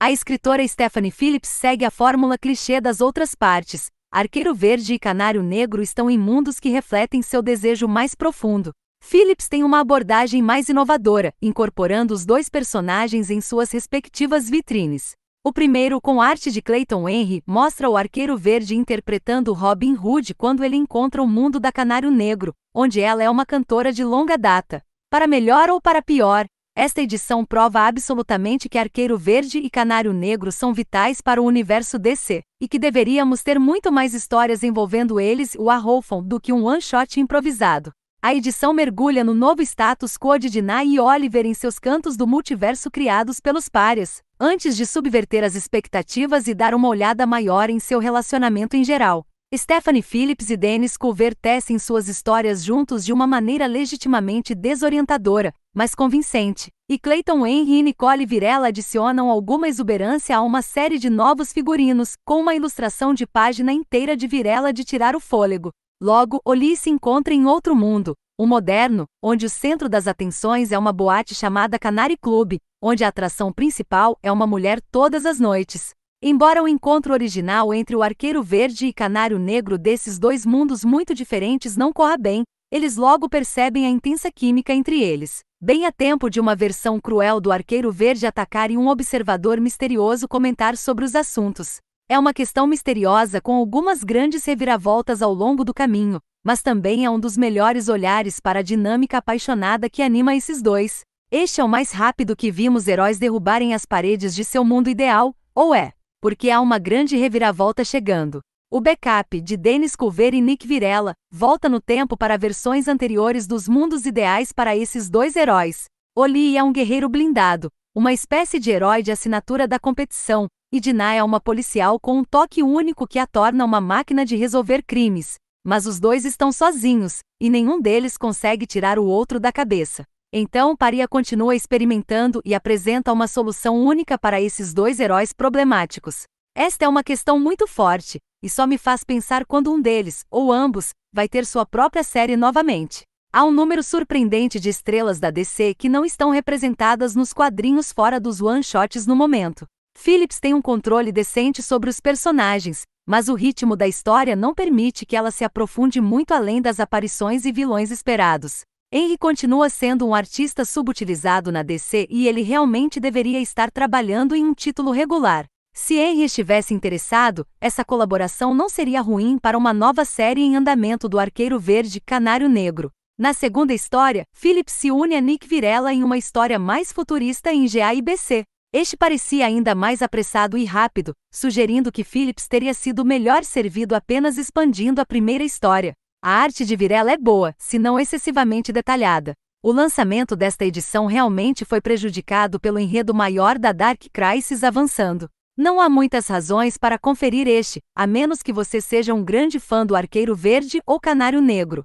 A escritora Stephanie Phillips segue a fórmula clichê das outras partes. Arqueiro Verde e Canário Negro estão em mundos que refletem seu desejo mais profundo. Phillips tem uma abordagem mais inovadora, incorporando os dois personagens em suas respectivas vitrines. O primeiro, com arte de Clayton Henry, mostra o Arqueiro Verde interpretando Robin Hood quando ele encontra o mundo da Canário Negro, onde ela é uma cantora de longa data. Para melhor ou para pior, esta edição prova absolutamente que Arqueiro Verde e Canário Negro são vitais para o universo DC, e que deveríamos ter muito mais histórias envolvendo eles e o Arrowfon do que um one-shot improvisado. A edição mergulha no novo status quo de Dinah e Oliver em seus cantos do multiverso criados pelos pares, antes de subverter as expectativas e dar uma olhada maior em seu relacionamento em geral. Stephanie Phillips e Dennis Culver tecem suas histórias juntos de uma maneira legitimamente desorientadora, mas convincente. E Clayton Henry e Nicole Virella adicionam alguma exuberância a uma série de novos figurinos, com uma ilustração de página inteira de Virella de tirar o fôlego. Logo, Oli se encontra em outro mundo, um moderno, onde o centro das atenções é uma boate chamada Canary Club, onde a atração principal é uma mulher todas as noites. Embora o encontro original entre o arqueiro verde e canário negro desses dois mundos muito diferentes não corra bem, eles logo percebem a intensa química entre eles. Bem a tempo de uma versão cruel do arqueiro verde atacar e um observador misterioso comentar sobre os assuntos. É uma questão misteriosa com algumas grandes reviravoltas ao longo do caminho, mas também é um dos melhores olhares para a dinâmica apaixonada que anima esses dois. Este é o mais rápido que vimos heróis derrubarem as paredes de seu mundo ideal, ou é? porque há uma grande reviravolta chegando. O backup de Dennis Culver e Nick Virella volta no tempo para versões anteriores dos mundos ideais para esses dois heróis. Oli é um guerreiro blindado, uma espécie de herói de assinatura da competição, e Dinah é uma policial com um toque único que a torna uma máquina de resolver crimes. Mas os dois estão sozinhos, e nenhum deles consegue tirar o outro da cabeça. Então Paria continua experimentando e apresenta uma solução única para esses dois heróis problemáticos. Esta é uma questão muito forte, e só me faz pensar quando um deles, ou ambos, vai ter sua própria série novamente. Há um número surpreendente de estrelas da DC que não estão representadas nos quadrinhos fora dos one-shots no momento. Phillips tem um controle decente sobre os personagens, mas o ritmo da história não permite que ela se aprofunde muito além das aparições e vilões esperados. Henry continua sendo um artista subutilizado na DC e ele realmente deveria estar trabalhando em um título regular. Se Henry estivesse interessado, essa colaboração não seria ruim para uma nova série em andamento do Arqueiro Verde Canário Negro. Na segunda história, Philip se une a Nick Virella em uma história mais futurista em GAIBC. Este parecia ainda mais apressado e rápido, sugerindo que Phillips teria sido melhor servido apenas expandindo a primeira história. A arte de Virela é boa, se não excessivamente detalhada. O lançamento desta edição realmente foi prejudicado pelo enredo maior da Dark Crisis avançando. Não há muitas razões para conferir este, a menos que você seja um grande fã do Arqueiro Verde ou Canário Negro.